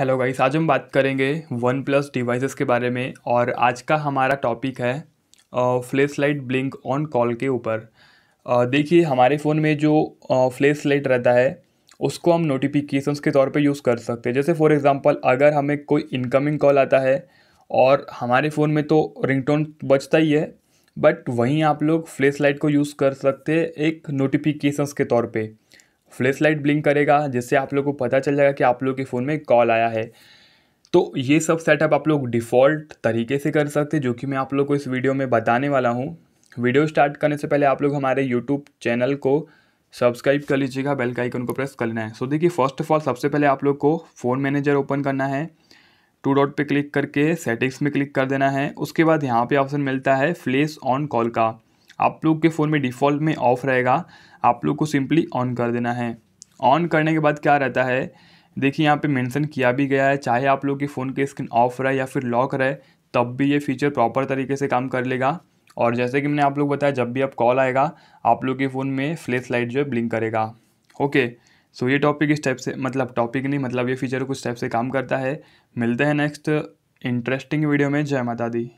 hello guys आज हम बात करेंगे वन प्लस डिवाइसेस के बारे में और आज का हमारा टॉपिक है flash light blink on call के ऊपर देखिए हमारे फ़ोन में जो फ्लैश लाइट रहता है उसको हम नोटिफिकेशंस के तौर पे यूज़ कर सकते हैं जैसे फॉर एग्जांपल अगर हमें कोई इनकमिंग कॉल आता है और हमारे फ़ोन में तो रिंगटोन बचता ही है बट वहीं आप लोग फ्लैश लाइट को यूज़ कर सकते हैं एक नोटिफिकेशंस के तौर पर फ्लैश लाइट ब्लिंक करेगा जिससे आप लोग को पता चल जाएगा कि आप लोग के फ़ोन में कॉल आया है तो ये सब सेटअप आप लोग डिफ़ॉल्ट तरीके से कर सकते हैं जो कि मैं आप लोग को इस वीडियो में बताने वाला हूँ वीडियो स्टार्ट करने से पहले आप लोग हमारे यूट्यूब चैनल को सब्सक्राइब कर लीजिएगा बेल का आइकन को प्रेस कर लेना है सो देखिए फर्स्ट ऑफ ऑल सबसे पहले आप लोग को फ़ोन मैनेजर ओपन करना है टू डॉट पे क्लिक करके सेटिंग्स में क्लिक कर देना है उसके बाद यहाँ पे ऑप्शन मिलता है फ्लेस ऑन कॉल का आप लोग के फ़ोन में डिफ़ॉल्ट में ऑफ़ रहेगा आप लोग को सिंपली ऑन कर देना है ऑन करने के बाद क्या रहता है देखिए यहाँ पे मेंशन किया भी गया है चाहे आप लोग के फ़ोन की स्क्रीन ऑफ रहे या फिर लॉक रहे तब भी ये फीचर प्रॉपर तरीके से काम कर लेगा और जैसे कि मैंने आप लोग बताया जब भी आप कॉल आएगा आप लोग के फ़ोन में फ्लैश लाइट जो है ब्लिंक करेगा ओके सो ये टॉपिक इस टाइप से मतलब टॉपिक नहीं मतलब ये फीचर कुछ टाइप से काम करता है मिलते हैं नेक्स्ट इंटरेस्टिंग वीडियो में जय माता दी